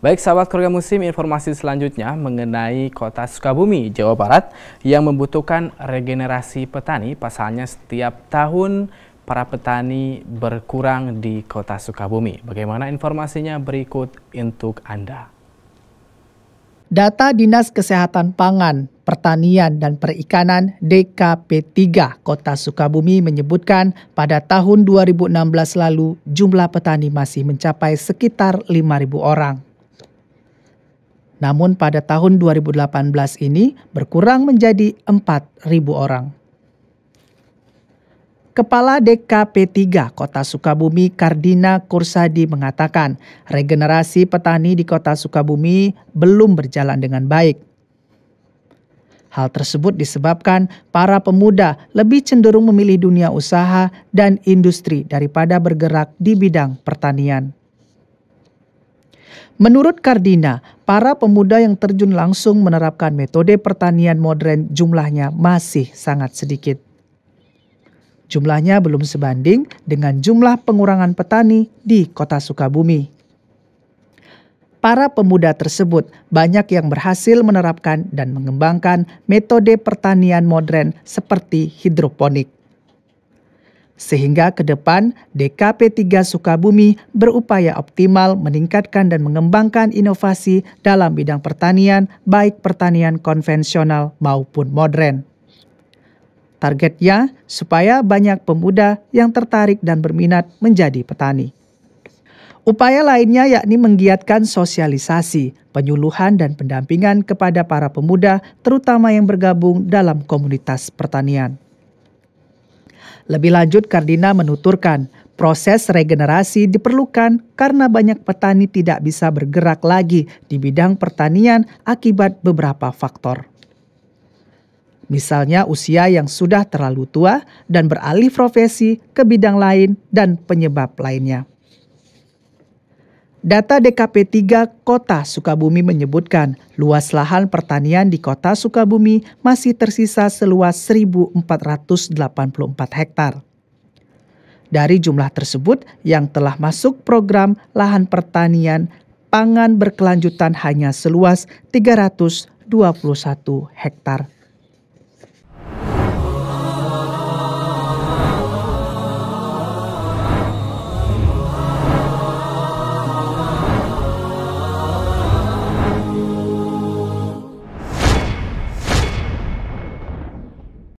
Baik sahabat keluarga musim, informasi selanjutnya mengenai kota Sukabumi, Jawa Barat yang membutuhkan regenerasi petani. Pasalnya setiap tahun para petani berkurang di kota Sukabumi. Bagaimana informasinya berikut untuk Anda. Data Dinas Kesehatan Pangan, Pertanian, dan Perikanan DKP 3 Kota Sukabumi menyebutkan pada tahun 2016 lalu jumlah petani masih mencapai sekitar 5.000 orang. Namun pada tahun 2018 ini berkurang menjadi 4.000 orang. Kepala DKP3 Kota Sukabumi Kardina Kursadi mengatakan regenerasi petani di Kota Sukabumi belum berjalan dengan baik. Hal tersebut disebabkan para pemuda lebih cenderung memilih dunia usaha dan industri daripada bergerak di bidang pertanian. Menurut Kardina, para pemuda yang terjun langsung menerapkan metode pertanian modern jumlahnya masih sangat sedikit. Jumlahnya belum sebanding dengan jumlah pengurangan petani di kota Sukabumi. Para pemuda tersebut banyak yang berhasil menerapkan dan mengembangkan metode pertanian modern seperti hidroponik. Sehingga ke depan DKP 3 Sukabumi berupaya optimal meningkatkan dan mengembangkan inovasi dalam bidang pertanian baik pertanian konvensional maupun modern. Targetnya supaya banyak pemuda yang tertarik dan berminat menjadi petani. Upaya lainnya yakni menggiatkan sosialisasi, penyuluhan dan pendampingan kepada para pemuda terutama yang bergabung dalam komunitas pertanian. Lebih lanjut, Kardina menuturkan, proses regenerasi diperlukan karena banyak petani tidak bisa bergerak lagi di bidang pertanian akibat beberapa faktor. Misalnya usia yang sudah terlalu tua dan beralih profesi ke bidang lain dan penyebab lainnya. Data DKP 3 Kota Sukabumi menyebutkan luas lahan pertanian di Kota Sukabumi masih tersisa seluas 1.484 hektar. Dari jumlah tersebut yang telah masuk program lahan pertanian pangan berkelanjutan hanya seluas 321 hektar